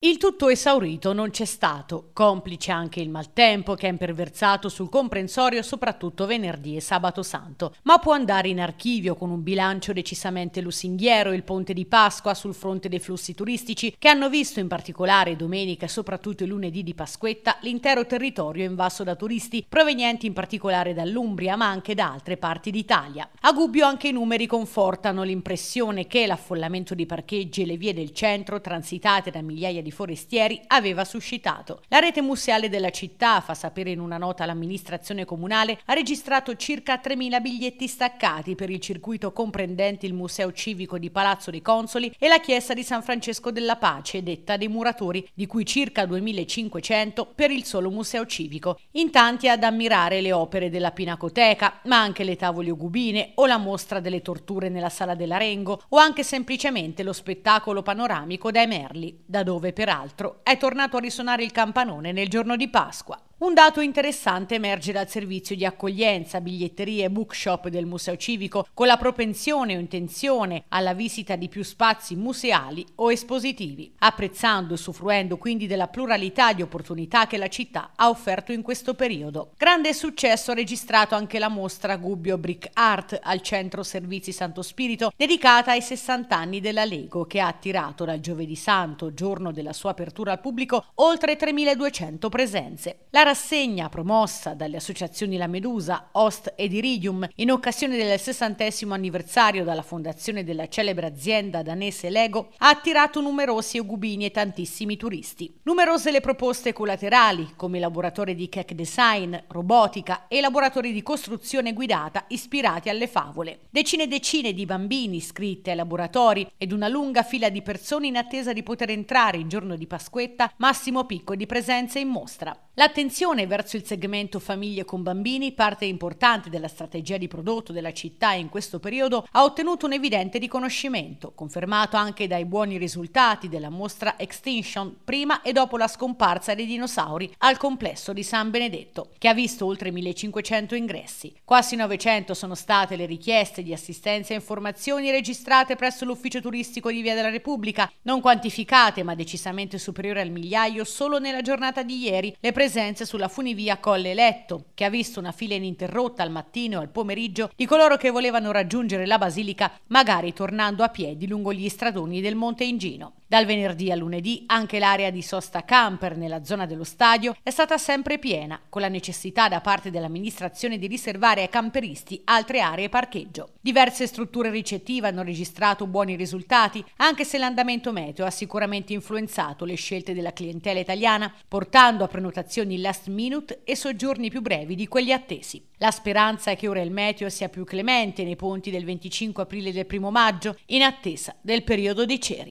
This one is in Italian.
Il tutto esaurito non c'è stato, complice anche il maltempo che ha imperversato sul comprensorio soprattutto venerdì e sabato santo, ma può andare in archivio con un bilancio decisamente lusinghiero il ponte di Pasqua sul fronte dei flussi turistici che hanno visto in particolare domenica e soprattutto il lunedì di Pasquetta l'intero territorio invaso da turisti provenienti in particolare dall'Umbria ma anche da altre parti d'Italia. A Gubbio anche i numeri confortano l'impressione che l'affollamento di parcheggi e le vie del centro transitate da migliaia di di forestieri aveva suscitato. La rete museale della città, fa sapere in una nota l'amministrazione comunale, ha registrato circa 3.000 biglietti staccati per il circuito comprendente il Museo Civico di Palazzo dei Consoli e la Chiesa di San Francesco della Pace, detta dei muratori, di cui circa 2.500 per il solo Museo Civico. In tanti ad ammirare le opere della Pinacoteca, ma anche le tavole ugubine o la mostra delle torture nella Sala dell'Arengo o anche semplicemente lo spettacolo panoramico dai Merli, da dove peraltro, è tornato a risuonare il campanone nel giorno di Pasqua. Un dato interessante emerge dal servizio di accoglienza, biglietterie e bookshop del Museo Civico, con la propensione o intenzione alla visita di più spazi museali o espositivi, apprezzando e suffruendo quindi della pluralità di opportunità che la città ha offerto in questo periodo. Grande successo ha registrato anche la mostra Gubbio Brick Art al Centro Servizi Santo Spirito, dedicata ai 60 anni della Lego, che ha attirato dal Giovedì Santo, giorno della sua apertura al pubblico, oltre 3.200 presenze. La rassegna promossa dalle associazioni La Medusa, Ost ed Iridium in occasione del 60 anniversario dalla fondazione della celebre azienda danese Lego ha attirato numerosi eugubini e tantissimi turisti. Numerose le proposte collaterali come laboratori di cake design, robotica e laboratori di costruzione guidata ispirati alle favole. Decine e decine di bambini iscritti ai laboratori ed una lunga fila di persone in attesa di poter entrare in giorno di Pasquetta, massimo picco di presenze in mostra. L'attenzione L'attenzione verso il segmento famiglie con bambini, parte importante della strategia di prodotto della città in questo periodo, ha ottenuto un evidente riconoscimento, confermato anche dai buoni risultati della mostra Extinction prima e dopo la scomparsa dei dinosauri al complesso di San Benedetto, che ha visto oltre 1500 ingressi. Quasi 900 sono state le richieste di assistenza e informazioni registrate presso l'ufficio turistico di Via della Repubblica, non quantificate ma decisamente superiore al migliaio solo nella giornata di ieri, le presenze sulla funivia Colle Letto, che ha visto una fila ininterrotta al mattino e al pomeriggio di coloro che volevano raggiungere la Basilica, magari tornando a piedi lungo gli stradoni del Monte Ingino. Dal venerdì al lunedì anche l'area di sosta camper nella zona dello stadio è stata sempre piena, con la necessità da parte dell'amministrazione di riservare ai camperisti altre aree parcheggio. Diverse strutture ricettive hanno registrato buoni risultati, anche se l'andamento meteo ha sicuramente influenzato le scelte della clientela italiana, portando a prenotazioni last minute e soggiorni più brevi di quelli attesi. La speranza è che ora il meteo sia più clemente nei ponti del 25 aprile e del 1 maggio, in attesa del periodo di ceri.